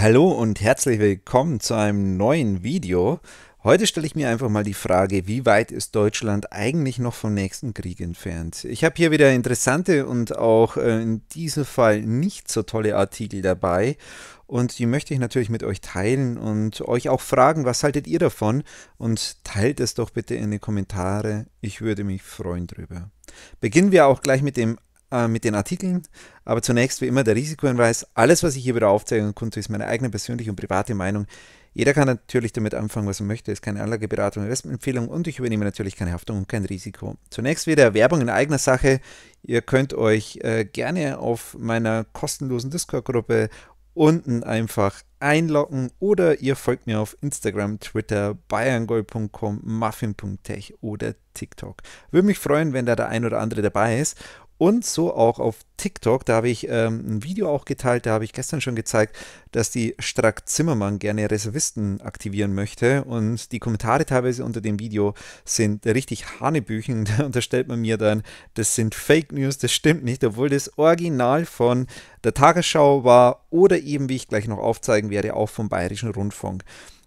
Hallo und herzlich willkommen zu einem neuen Video. Heute stelle ich mir einfach mal die Frage, wie weit ist Deutschland eigentlich noch vom nächsten Krieg entfernt? Ich habe hier wieder interessante und auch äh, in diesem Fall nicht so tolle Artikel dabei und die möchte ich natürlich mit euch teilen und euch auch fragen, was haltet ihr davon und teilt es doch bitte in die Kommentare, ich würde mich freuen drüber. Beginnen wir auch gleich mit dem äh, mit den Artikeln. Aber zunächst wie immer der Risikohinweis. Alles, was ich hier wieder aufzeigen konnte, ist meine eigene persönliche und private Meinung. Jeder kann natürlich damit anfangen, was er möchte. Es ist keine Anlageberatung, Investmentempfehlung und ich übernehme natürlich keine Haftung und kein Risiko. Zunächst wieder Werbung in eigener Sache. Ihr könnt euch äh, gerne auf meiner kostenlosen Discord-Gruppe unten einfach einloggen oder ihr folgt mir auf Instagram, Twitter, bayerngold.com, muffin.tech oder TikTok. Würde mich freuen, wenn da der ein oder andere dabei ist und so auch auf TikTok. Da habe ich ähm, ein Video auch geteilt, da habe ich gestern schon gezeigt, dass die Strack Zimmermann gerne Reservisten aktivieren möchte. Und die Kommentare teilweise unter dem Video sind richtig Hanebüchen. Da unterstellt man mir dann, das sind Fake News, das stimmt nicht, obwohl das Original von der Tagesschau war oder eben, wie ich gleich noch aufzeigen werde, auch vom Bayerischen Rundfunk.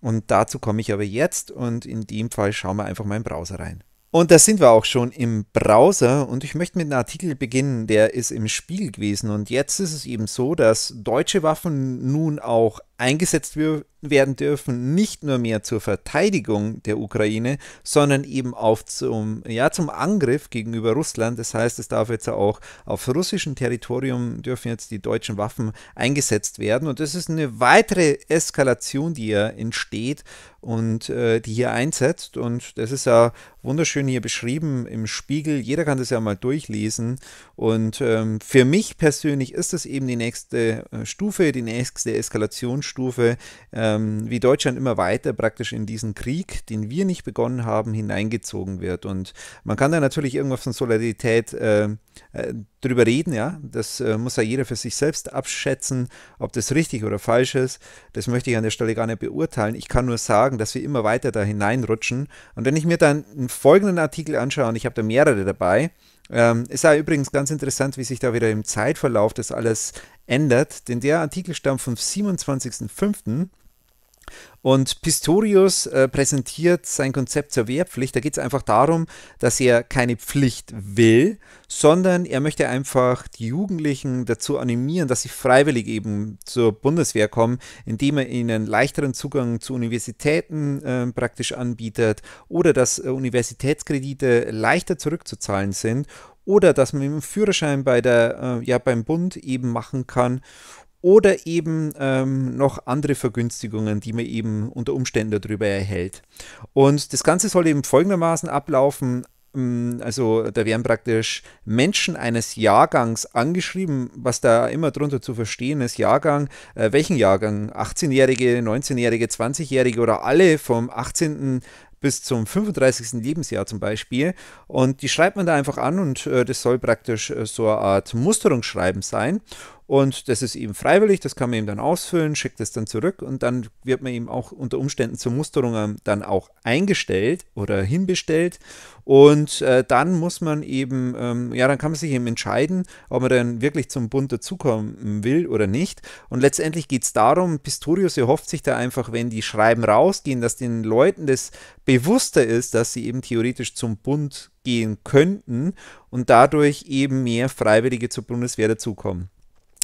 Und dazu komme ich aber jetzt und in dem Fall schauen wir einfach mal im Browser rein. Und da sind wir auch schon im Browser und ich möchte mit einem Artikel beginnen, der ist im Spiel gewesen. Und jetzt ist es eben so, dass deutsche Waffen nun auch eingesetzt werden dürfen, nicht nur mehr zur Verteidigung der Ukraine, sondern eben auch zum, ja, zum Angriff gegenüber Russland. Das heißt, es darf jetzt auch auf russischem Territorium dürfen jetzt die deutschen Waffen eingesetzt werden. Und das ist eine weitere Eskalation, die hier entsteht und äh, die hier einsetzt. Und das ist ja wunderschön hier beschrieben im Spiegel. Jeder kann das ja mal durchlesen. Und ähm, für mich persönlich ist das eben die nächste äh, Stufe, die nächste Eskalation Stufe, ähm, wie Deutschland immer weiter praktisch in diesen Krieg, den wir nicht begonnen haben, hineingezogen wird. Und man kann da natürlich irgendwas von Solidarität äh, äh, drüber reden, ja. Das äh, muss ja jeder für sich selbst abschätzen, ob das richtig oder falsch ist. Das möchte ich an der Stelle gar nicht beurteilen. Ich kann nur sagen, dass wir immer weiter da hineinrutschen. Und wenn ich mir dann einen folgenden Artikel anschaue, und ich habe da mehrere dabei, ähm, ist ja übrigens ganz interessant, wie sich da wieder im Zeitverlauf das alles ändert, denn der Artikel stammt vom 27.05. Und Pistorius äh, präsentiert sein Konzept zur Wehrpflicht. Da geht es einfach darum, dass er keine Pflicht will, sondern er möchte einfach die Jugendlichen dazu animieren, dass sie freiwillig eben zur Bundeswehr kommen, indem er ihnen leichteren Zugang zu Universitäten äh, praktisch anbietet oder dass äh, Universitätskredite leichter zurückzuzahlen sind oder dass man einen Führerschein bei der, äh, ja, beim Bund eben machen kann oder eben ähm, noch andere Vergünstigungen, die man eben unter Umständen darüber erhält. Und das Ganze soll eben folgendermaßen ablaufen. Mm, also da werden praktisch Menschen eines Jahrgangs angeschrieben, was da immer drunter zu verstehen ist, Jahrgang, äh, welchen Jahrgang, 18-Jährige, 19-Jährige, 20-Jährige oder alle vom 18 bis zum 35. Lebensjahr zum Beispiel. Und die schreibt man da einfach an und äh, das soll praktisch äh, so eine Art Musterungsschreiben sein. Und das ist eben freiwillig, das kann man ihm dann ausfüllen, schickt es dann zurück und dann wird man ihm auch unter Umständen zur Musterung dann auch eingestellt oder hinbestellt. Und äh, dann muss man eben, ähm, ja, dann kann man sich eben entscheiden, ob man dann wirklich zum Bund dazukommen will oder nicht. Und letztendlich geht es darum, Pistorius erhofft sich da einfach, wenn die Schreiben rausgehen, dass den Leuten das bewusster ist, dass sie eben theoretisch zum Bund gehen könnten und dadurch eben mehr Freiwillige zur Bundeswehr dazukommen.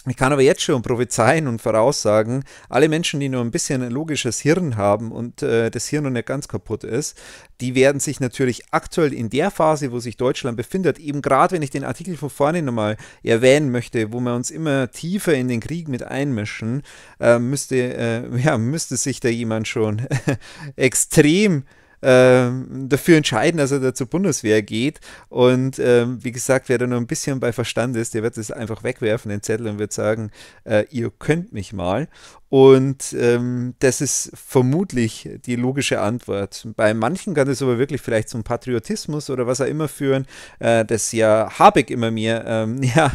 Ich kann aber jetzt schon prophezeien und voraussagen, alle Menschen, die nur ein bisschen ein logisches Hirn haben und äh, das Hirn noch nicht ganz kaputt ist, die werden sich natürlich aktuell in der Phase, wo sich Deutschland befindet, eben gerade wenn ich den Artikel von vorne nochmal erwähnen möchte, wo wir uns immer tiefer in den Krieg mit einmischen, äh, müsste, äh, ja, müsste sich da jemand schon extrem ähm, dafür entscheiden, dass er da zur Bundeswehr geht. Und ähm, wie gesagt, wer da nur ein bisschen bei Verstand ist, der wird es einfach wegwerfen, den Zettel, und wird sagen, äh, ihr könnt mich mal. Und ähm, das ist vermutlich die logische Antwort. Bei manchen kann es aber wirklich vielleicht zum Patriotismus oder was auch immer führen, äh, das ja Habeck immer mir ähm, ja,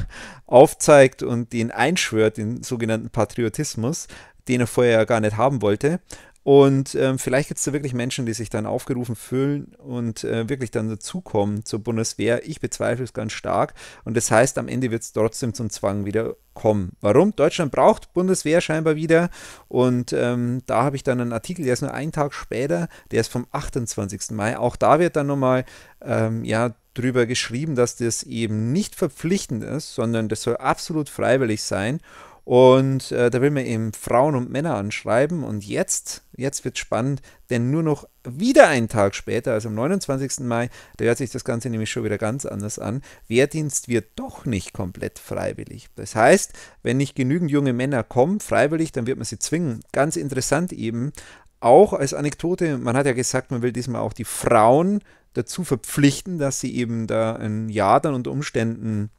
aufzeigt und den einschwört, den sogenannten Patriotismus, den er vorher ja gar nicht haben wollte. Und ähm, vielleicht gibt es da wirklich Menschen, die sich dann aufgerufen fühlen und äh, wirklich dann dazukommen zur Bundeswehr. Ich bezweifle es ganz stark. Und das heißt, am Ende wird es trotzdem zum Zwang wieder kommen. Warum? Deutschland braucht Bundeswehr scheinbar wieder. Und ähm, da habe ich dann einen Artikel, der ist nur einen Tag später, der ist vom 28. Mai. Auch da wird dann nochmal, ähm, ja, drüber geschrieben, dass das eben nicht verpflichtend ist, sondern das soll absolut freiwillig sein. Und äh, da will man eben Frauen und Männer anschreiben. Und jetzt, jetzt wird spannend, denn nur noch wieder einen Tag später, also am 29. Mai, da hört sich das Ganze nämlich schon wieder ganz anders an. Wehrdienst wird doch nicht komplett freiwillig. Das heißt, wenn nicht genügend junge Männer kommen, freiwillig, dann wird man sie zwingen. Ganz interessant eben, auch als Anekdote, man hat ja gesagt, man will diesmal auch die Frauen dazu verpflichten, dass sie eben da ein Jahr dann unter Umständen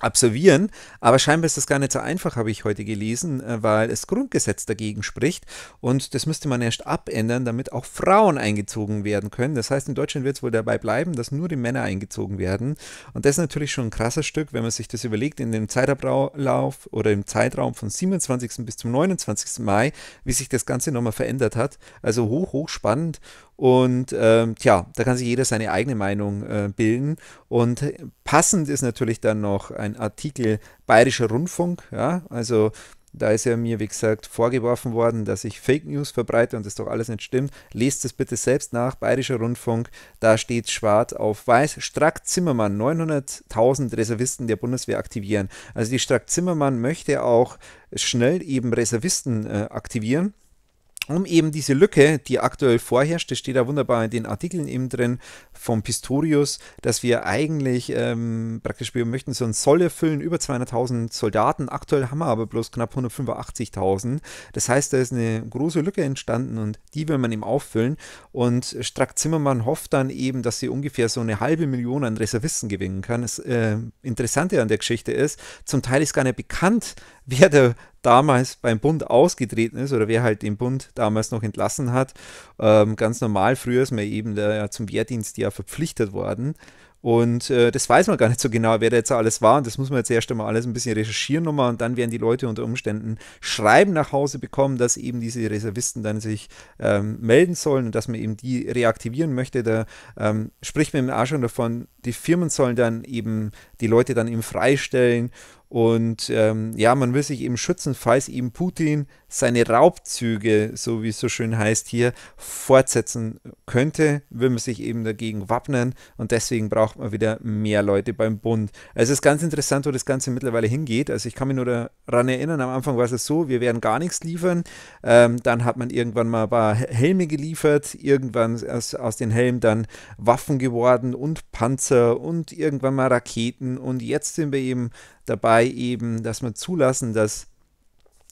absolvieren. Aber scheinbar ist das gar nicht so einfach, habe ich heute gelesen, äh, weil das Grundgesetz dagegen spricht. Und das müsste man erst abändern, damit auch Frauen eingezogen werden können. Das heißt, in Deutschland wird es wohl dabei bleiben, dass nur die Männer eingezogen werden. Und das ist natürlich schon ein krasses Stück, wenn man sich das überlegt, in dem Zeitablauf oder im Zeitraum von 27. bis zum 29. Mai, wie sich das Ganze nochmal verändert hat. Also hoch, hoch spannend. Und ähm, tja, da kann sich jeder seine eigene Meinung äh, bilden. Und passend ist natürlich dann noch ein ein Artikel Bayerischer Rundfunk. Ja, also da ist ja mir, wie gesagt, vorgeworfen worden, dass ich Fake News verbreite und das doch alles nicht stimmt. Lest es bitte selbst nach, Bayerischer Rundfunk, da steht schwarz auf weiß. Strack-Zimmermann, 900.000 Reservisten der Bundeswehr aktivieren. Also die Strack-Zimmermann möchte auch schnell eben Reservisten äh, aktivieren um eben diese Lücke, die aktuell vorherrscht, das steht da wunderbar in den Artikeln eben drin vom Pistorius, dass wir eigentlich ähm, praktisch, wir möchten so ein Soll erfüllen, über 200.000 Soldaten, aktuell haben wir aber bloß knapp 185.000. Das heißt, da ist eine große Lücke entstanden und die will man eben auffüllen und Strack Zimmermann hofft dann eben, dass sie ungefähr so eine halbe Million an Reservisten gewinnen kann. Das äh, Interessante an der Geschichte ist, zum Teil ist gar nicht bekannt, wer der damals beim Bund ausgetreten ist oder wer halt den Bund damals noch entlassen hat, ähm, ganz normal, früher ist man eben der, zum Wehrdienst ja verpflichtet worden. Und äh, das weiß man gar nicht so genau, wer da jetzt alles war. Und das muss man jetzt erst einmal alles ein bisschen recherchieren nochmal. Und dann werden die Leute unter Umständen Schreiben nach Hause bekommen, dass eben diese Reservisten dann sich ähm, melden sollen und dass man eben die reaktivieren möchte. Da ähm, spricht man eben auch schon davon, die Firmen sollen dann eben die Leute dann eben freistellen. Und ähm, ja, man will sich eben schützen, falls eben Putin seine Raubzüge, so wie es so schön heißt hier, fortsetzen könnte, will man sich eben dagegen wappnen und deswegen braucht man wieder mehr Leute beim Bund. Also es ist ganz interessant, wo das Ganze mittlerweile hingeht. Also ich kann mich nur daran erinnern, am Anfang war es so, wir werden gar nichts liefern. Ähm, dann hat man irgendwann mal ein paar Helme geliefert, irgendwann aus, aus den Helmen dann Waffen geworden und Panzer Panzer und irgendwann mal Raketen. Und jetzt sind wir eben dabei, eben, dass wir zulassen, dass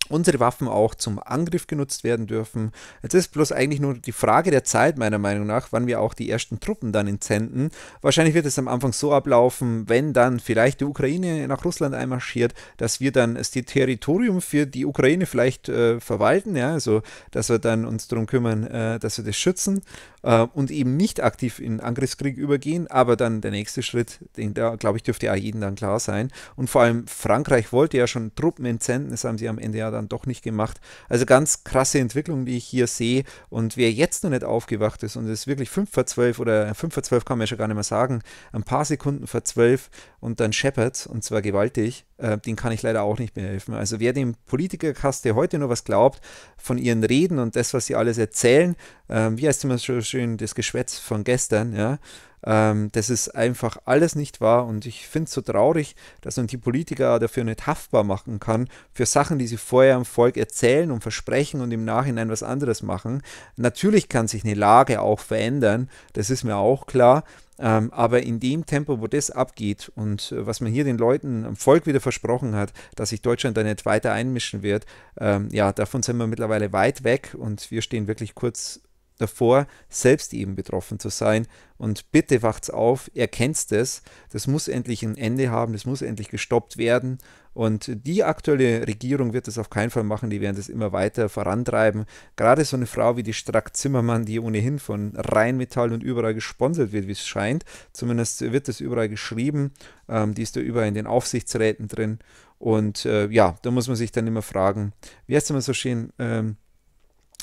unsere Waffen auch zum Angriff genutzt werden dürfen. Es ist bloß eigentlich nur die Frage der Zeit, meiner Meinung nach, wann wir auch die ersten Truppen dann entsenden. Wahrscheinlich wird es am Anfang so ablaufen, wenn dann vielleicht die Ukraine nach Russland einmarschiert, dass wir dann das Territorium für die Ukraine vielleicht äh, verwalten, ja, also dass wir dann uns darum kümmern, äh, dass wir das schützen äh, und eben nicht aktiv in Angriffskrieg übergehen, aber dann der nächste Schritt, den, da glaube ich, dürfte ja jedem dann klar sein. Und vor allem Frankreich wollte ja schon Truppen entsenden, das haben sie am Ende ja dann doch nicht gemacht. Also ganz krasse Entwicklung, die ich hier sehe. Und wer jetzt noch nicht aufgewacht ist und ist wirklich 5 vor 12 oder 5 vor 12 kann man ja schon gar nicht mehr sagen, ein paar Sekunden vor 12 und dann scheppert und zwar gewaltig, äh, den kann ich leider auch nicht mehr helfen. Also wer dem Politikerkaste heute noch was glaubt von ihren Reden und das, was sie alles erzählen, äh, wie heißt immer so schön, das Geschwätz von gestern, ja, ähm, das ist einfach alles nicht wahr und ich finde es so traurig, dass man die Politiker dafür nicht haftbar machen kann, für Sachen, die sie vorher am Volk erzählen und versprechen und im Nachhinein was anderes machen. Natürlich kann sich eine Lage auch verändern, das ist mir auch klar. Ähm, aber in dem Tempo, wo das abgeht und äh, was man hier den Leuten am Volk wieder versprochen hat, dass sich Deutschland da nicht weiter einmischen wird, ähm, ja, davon sind wir mittlerweile weit weg und wir stehen wirklich kurz davor, selbst eben betroffen zu sein. Und bitte wacht's auf, erkennst es, Das muss endlich ein Ende haben, das muss endlich gestoppt werden. Und die aktuelle Regierung wird das auf keinen Fall machen, die werden das immer weiter vorantreiben. Gerade so eine Frau wie die Strack-Zimmermann, die ohnehin von Rheinmetall und überall gesponsert wird, wie es scheint. Zumindest wird das überall geschrieben. Ähm, die ist da überall in den Aufsichtsräten drin. Und äh, ja, da muss man sich dann immer fragen, wie heißt es immer so schön, ähm,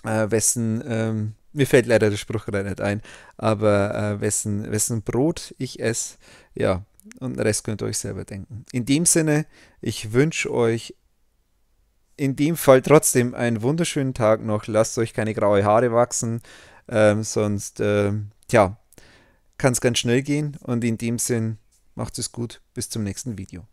äh, wessen. Ähm, mir fällt leider der Spruch gerade nicht ein, aber äh, wessen, wessen Brot ich esse, ja, und den Rest könnt ihr euch selber denken. In dem Sinne, ich wünsche euch in dem Fall trotzdem einen wunderschönen Tag noch. Lasst euch keine graue Haare wachsen, ähm, sonst, äh, tja, kann es ganz schnell gehen. Und in dem Sinn, macht es gut, bis zum nächsten Video.